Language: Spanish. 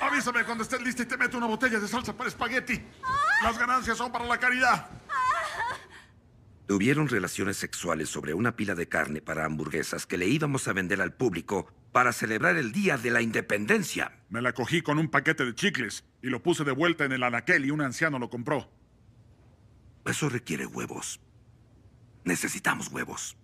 Avísame cuando estés lista y te meto una botella de salsa para espagueti. Las ganancias son para la caridad. Tuvieron relaciones sexuales sobre una pila de carne para hamburguesas que le íbamos a vender al público para celebrar el Día de la Independencia. Me la cogí con un paquete de chicles y lo puse de vuelta en el anaquel y un anciano lo compró. Eso requiere huevos. Necesitamos huevos.